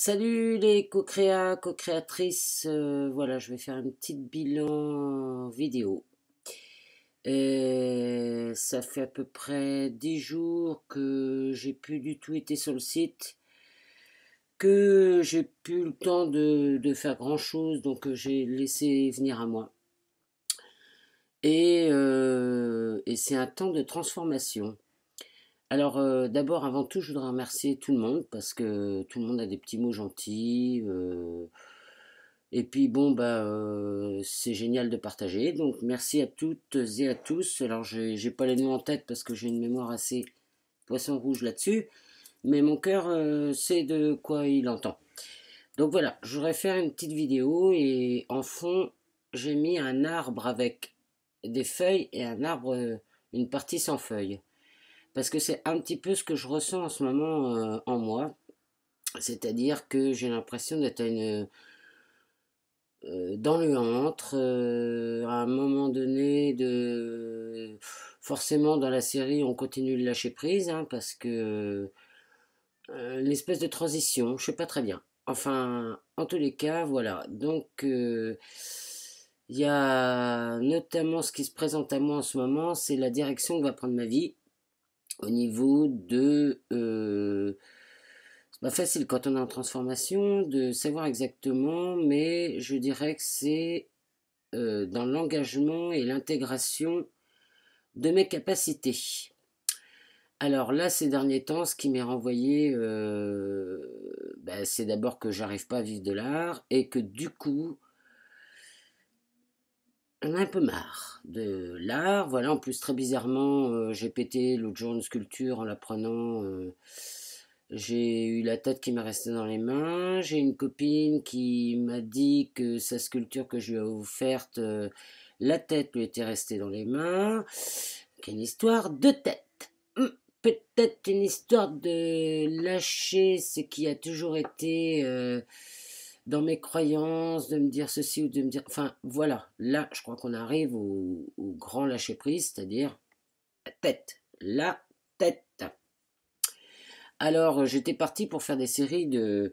Salut les co-créa, co-créatrices. Euh, voilà, je vais faire un petit bilan vidéo. Euh, ça fait à peu près 10 jours que j'ai plus du tout été sur le site, que j'ai plus le temps de, faire grand chose, donc euh, j'ai laissé venir à moi. et c'est un temps de transformation. Alors euh, d'abord, avant tout, je voudrais remercier tout le monde parce que tout le monde a des petits mots gentils. Euh, et puis bon, bah, euh, c'est génial de partager. Donc merci à toutes et à tous. Alors j'ai pas les noms en tête parce que j'ai une mémoire assez poisson rouge là-dessus. Mais mon cœur sait de quoi il entend. Donc voilà, je voudrais faire une petite vidéo et en fond, j'ai mis un arbre avec des feuilles et un arbre, une partie sans feuilles parce que c'est un petit peu ce que je ressens en ce moment euh, en moi. C'est-à-dire que j'ai l'impression d'être une... Euh, dans le entre, euh, à un moment donné, de... forcément dans la série, on continue de lâcher prise, hein, parce que l'espèce de transition, je sais pas très bien. Enfin, en tous les cas, voilà. Donc, il y a notamment ce qui se présente à moi en ce moment, c'est la direction que va prendre ma vie au niveau de... Euh, c'est pas facile quand on est en transformation de savoir exactement, mais je dirais que c'est euh, dans l'engagement et l'intégration de mes capacités. Alors là, ces derniers temps, ce qui m'est renvoyé, euh, ben, c'est d'abord que j'arrive pas à vivre de l'art et que du coup, on a un peu marre de l'art. Voilà, en plus, très bizarrement, euh, j'ai pété l'autre jour une sculpture en la prenant. Euh, j'ai eu la tête qui m'a restée dans les mains. J'ai une copine qui m'a dit que sa sculpture que je lui ai offerte, euh, la tête lui était restée dans les mains. une histoire de tête. Hum, peut-être une histoire de lâcher ce qui a toujours été dans mes croyances, de me dire ceci ou de me dire. Enfin, voilà. Là, je crois qu'on arrive au, grand lâcher-prise, c'est-à-dire la tête. La tête. Alors, euh, j'étais parti pour faire des séries de,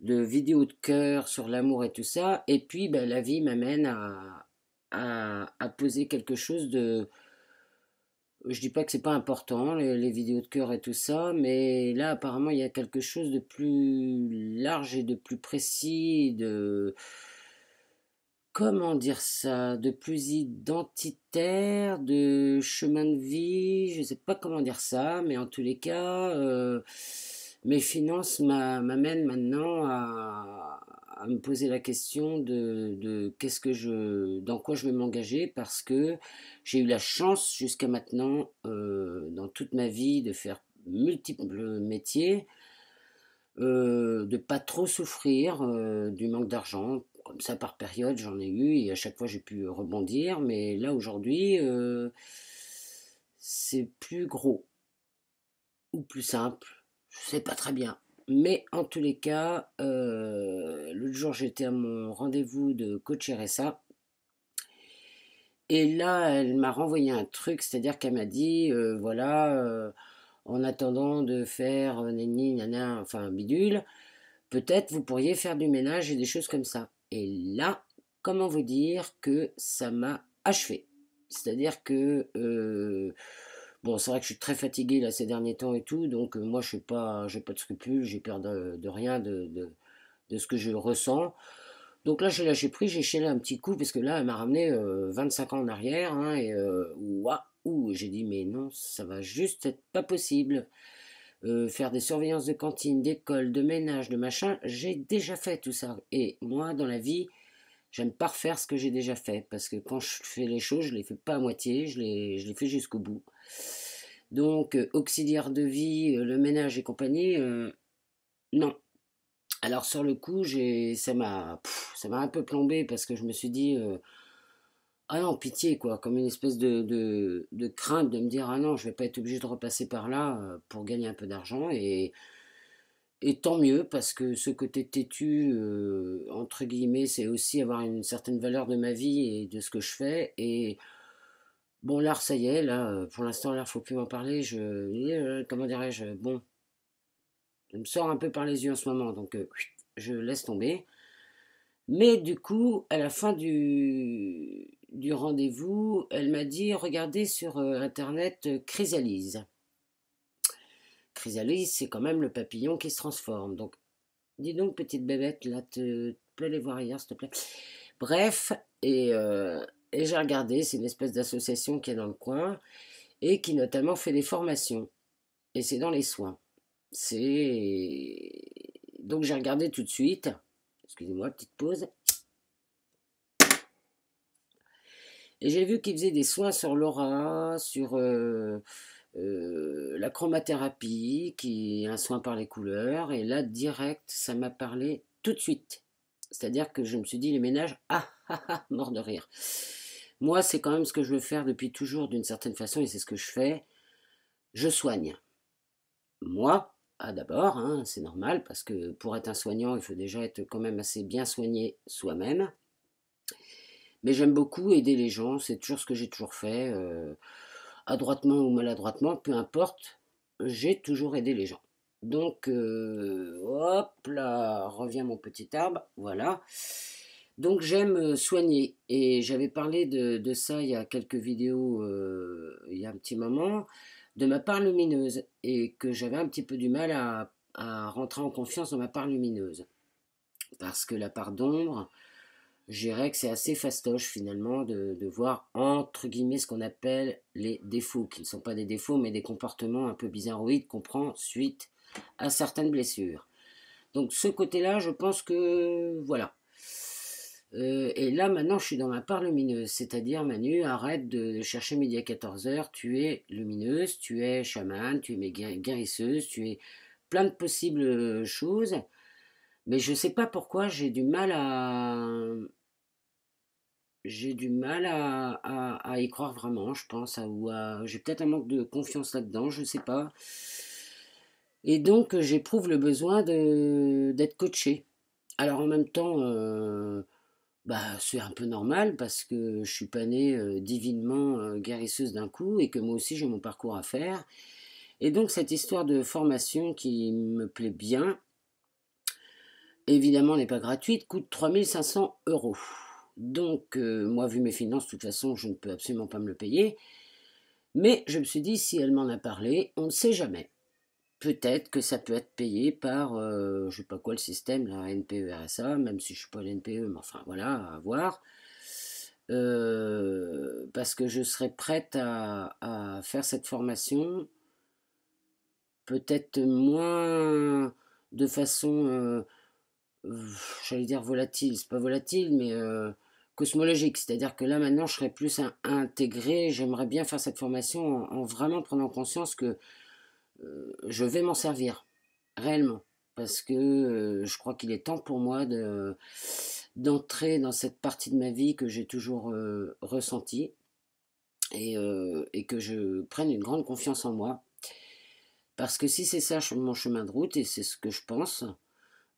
vidéos de cœur sur l'amour et tout ça. Et puis, ben, la vie m'amène à, poser quelque chose de, je dis pas que c'est pas important, les, vidéos de cœur et tout ça, mais là apparemment il y a quelque chose de plus large et de plus précis, de comment dire ça, de plus identitaire, de chemin de vie, je sais pas comment dire ça, mais en tous les cas, euh, mes finances m'amènent maintenant à, à me poser la question de, qu'est-ce que je, dans quoi je vais m'engager parce que j'ai eu la chance jusqu'à maintenant euh, dans toute ma vie de faire multiples métiers, euh, de pas trop souffrir euh, du manque d'argent. Comme ça par période j'en ai eu et à chaque fois j'ai pu rebondir, mais là aujourd'hui c'est plus gros ou plus simple, je sais pas très bien. Mais en tous les cas, euh, l'autre jour j'étais à mon rendez-vous de coach RSA. Et là, elle m'a renvoyé un truc, c'est-à-dire qu'elle m'a dit, euh, voilà, euh, en attendant de faire euh, nani, nana, enfin bidule, peut-être vous pourriez faire du ménage et des choses comme ça. Et là, comment vous dire que ça m'a achevé C'est-à-dire que Bon, c'est vrai que je suis très fatigué là ces derniers temps et tout, donc euh, moi je suis pas, j'ai pas de scrupules, j'ai peur de, rien, de, de, ce que je ressens. Donc là j'ai lâché pris, j'ai chelé un petit coup parce que là elle m'a ramené 25 euh, ans en arrière hein, et euh, ouah, j'ai dit mais non, ça va juste être pas possible. faire des surveillances de cantine, d'école, de ménage, de machin, j'ai déjà fait tout ça. Et moi, dans la vie, j'aime pas refaire ce que j'ai déjà fait, parce que quand je fais les choses, je les fais pas à moitié, je les, je les fais jusqu'au bout. Donc, euh, auxiliaire de vie, euh, le ménage et compagnie, euh, non. Alors, sur le coup, j'ai, ça m'a, ça m'a un peu plombé parce que je me suis dit, ah non, pitié, quoi, comme une espèce de, de, crainte de me dire, ah non, je ne vais pas être obligé de repasser par là pour gagner un peu d'argent et, et tant mieux parce que ce côté têtu, entre guillemets, c'est aussi avoir une certaine valeur de ma vie et de ce que je fais. Et Bon, là, ça y est, là, euh, pour l'instant, l'art, faut plus m'en parler. Je, euh, comment dirais-je, euh, bon, je me sors un peu par les yeux en ce moment, donc je laisse tomber. Mais du coup, à la fin du, du rendez-vous, elle m'a dit regardez sur internet chrysalise. Chrysalise, c'est quand même le papillon qui se transforme. Donc, dis donc, petite bébête, là, te, peux plaît les voir hier, s'il te plaît. Bref, et et j'ai regardé, c'est une espèce d'association qui est dans le coin et qui notamment fait des formations. Et c'est dans les soins. C'est. Donc j'ai regardé tout de suite. Excusez-moi, petite pause. Et j'ai vu qu'ils faisaient des soins sur l'aura, sur euh, euh, la chromathérapie, qui est un soin par les couleurs. Et là, direct, ça m'a parlé tout de suite. C'est-à-dire que je me suis dit, les ménages, ah, ah, ah, mort de rire. Moi, c'est quand même ce que je veux faire depuis toujours d'une certaine façon et c'est ce que je fais. Je soigne. Moi, ah d'abord, hein, c'est normal, parce que pour être un soignant, il faut déjà être quand même assez bien soigné soi-même. Mais j'aime beaucoup aider les gens, c'est toujours ce que j'ai toujours fait, euh, adroitement ou maladroitement, peu importe, j'ai toujours aidé les gens. Donc, euh, hop là, revient mon petit arbre, voilà. Donc j'aime euh, soigner et j'avais parlé de, ça il y a quelques vidéos, euh, il y a un petit moment, de ma part lumineuse et que j'avais un petit peu du mal à, rentrer en confiance dans ma part lumineuse. Parce que la part d'ombre, je que c'est assez fastoche finalement de, de, voir entre guillemets ce qu'on appelle les défauts, qui ne sont pas des défauts mais des comportements un peu bizarroïdes qu'on prend suite à certaines blessures. Donc ce côté-là, je pense que voilà, euh, et là, maintenant, je suis dans ma part lumineuse. C'est-à-dire, Manu, arrête de chercher midi à 14h. Tu es lumineuse, tu es chamane, tu es guérisseuse, tu es plein de possibles euh, choses. Mais je ne sais pas pourquoi j'ai du mal à. J'ai du mal à, y croire vraiment, je pense. À, ou à... J'ai peut-être un manque de confiance là-dedans, je ne sais pas. Et donc, j'éprouve le besoin d'être coachée. Alors, en même temps. Euh, bah c'est un peu normal parce que je suis pas née divinement guérisseuse d'un coup et que moi aussi j'ai mon parcours à faire. Et donc cette histoire de formation qui me plaît bien, évidemment n'est pas gratuite, coûte 3500 euros. Donc moi vu mes finances, de toute façon je ne peux absolument pas me le payer. Mais je me suis dit si elle m'en a parlé, on ne sait jamais peut-être que ça peut être payé par, je euh, je sais pas quoi, le système, la NPE, RSA, même si je ne suis pas l'NPE, mais enfin voilà, à voir. Euh, parce que je serais prête à, faire cette formation, peut-être moins de façon, euh, j'allais dire volatile, c'est pas volatile, mais cosmologique. C'est-à-dire que là, maintenant, je serais plus intégré. J'aimerais bien faire cette formation en, vraiment prenant conscience que euh, je vais m'en servir réellement parce que euh, je crois qu'il est temps pour moi de d'entrer dans cette partie de ma vie que j'ai toujours ressenti euh, ressentie et, que je prenne une grande confiance en moi. Parce que si c'est ça mon chemin de route et c'est ce que je pense,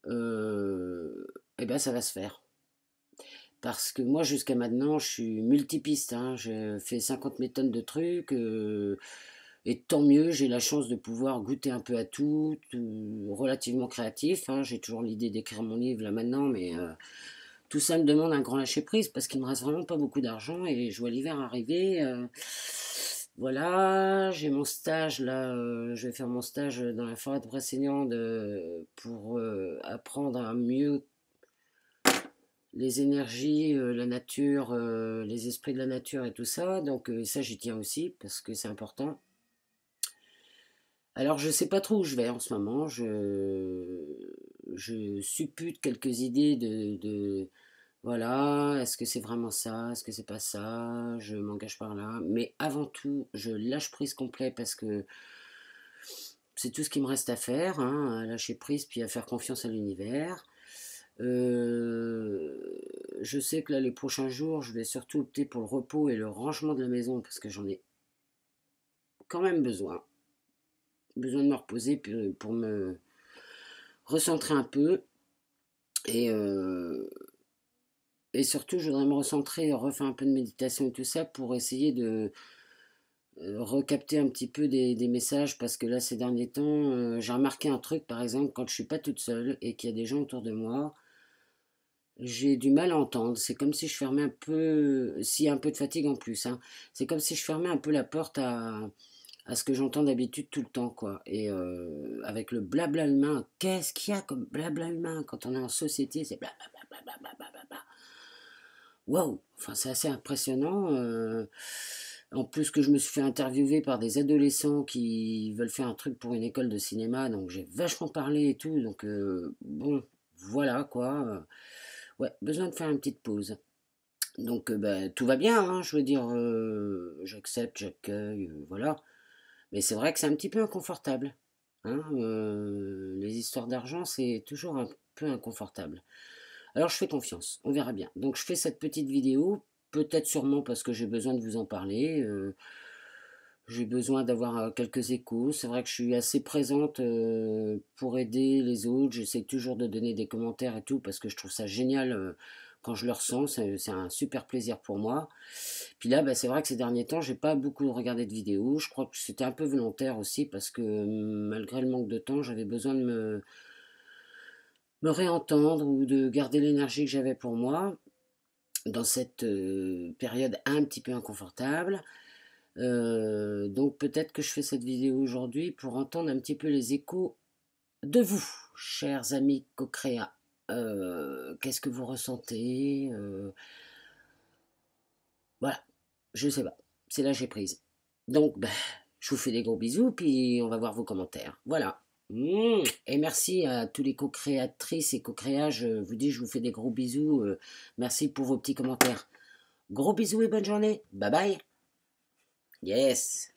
eh ben ça va se faire. Parce que moi jusqu'à maintenant je suis multipiste, hein, j'ai fait 50 000 tonnes de trucs et tant mieux, j'ai la chance de pouvoir goûter un peu à tout, relativement créatif. Hein. J'ai toujours l'idée d'écrire mon livre là maintenant, mais euh, tout ça me demande un grand lâcher-prise parce qu'il ne me reste vraiment pas beaucoup d'argent et je vois l'hiver arriver. Euh, voilà, j'ai mon stage là, euh, je vais faire mon stage dans la forêt de Brasséliande pour apprendre à mieux les énergies, la nature, les esprits de la nature et tout ça. Donc ça, j'y tiens aussi parce que c'est important. Alors je sais pas trop où je vais en ce moment. Je, suppute quelques idées de, voilà, est-ce que c'est vraiment ça, est-ce que c'est pas ça, je m'engage par là. Mais avant tout, je lâche prise complet parce que c'est tout ce qui me reste à faire, hein, à lâcher prise puis à faire confiance à l'univers. Euh, je sais que là, les prochains jours, je vais surtout opter pour le repos et le rangement de la maison parce que j'en ai quand même besoin besoin de me reposer euh, pour me recentrer un peu. Et, euh, et surtout, je voudrais me recentrer, refaire un peu de méditation et tout ça pour essayer de euh, recapter un petit peu des, messages parce que là, ces derniers temps, j'ai remarqué un truc, par exemple, quand je suis pas toute seule et qu'il y a des gens autour de moi, j'ai du mal à entendre. C'est comme si je fermais un peu, s'il y a un peu de fatigue en plus, hein. c'est comme si je fermais un peu la porte à, à ce que j'entends d'habitude tout le temps, quoi. Et euh, avec le blabla humain, qu'est-ce qu'il y a comme blabla humain quand on est en société C'est blablabla. Bla Waouh Enfin, c'est assez impressionnant. Euh. en plus que je me suis fait interviewer par des adolescents qui veulent faire un truc pour une école de cinéma, donc j'ai vachement parlé et tout. Donc euh, bon, voilà quoi. Ouais, besoin de faire une petite pause. Donc bah, tout va bien, hein, je veux dire, j'accepte, j'accueille, voilà. Mais c'est vrai que c'est un petit peu inconfortable. Hein euh, les histoires d'argent, c'est toujours un peu inconfortable. Alors je fais confiance, on verra bien. Donc je fais cette petite vidéo, peut-être sûrement parce que j'ai besoin de vous en parler. Euh, j'ai besoin d'avoir euh, quelques échos. C'est vrai que je suis assez présente pour aider les autres. J'essaie toujours de donner des commentaires et tout parce que je trouve ça génial quand je le ressens, c'est un super plaisir pour moi. Puis là, bah, c'est vrai que ces derniers temps, j'ai pas beaucoup regardé de vidéos. Je crois que c'était un peu volontaire aussi parce que mm, malgré le manque de temps, j'avais besoin de me, me réentendre ou de garder l'énergie que j'avais pour moi dans cette euh, période un petit peu inconfortable. Euh, donc peut-être que je fais cette vidéo aujourd'hui pour entendre un petit peu les échos de vous, chers amis co euh, qu'est-ce que vous ressentez euh, Voilà, je sais pas. C'est là que j'ai prise. Donc, bah, je vous fais des gros bisous, puis on va voir vos commentaires. Voilà. Mmh. Et merci à tous les co-créatrices et co-créas. Euh, je vous dis, je vous fais des gros bisous. Merci pour vos petits commentaires. Gros bisous et bonne journée. Bye bye. Yes.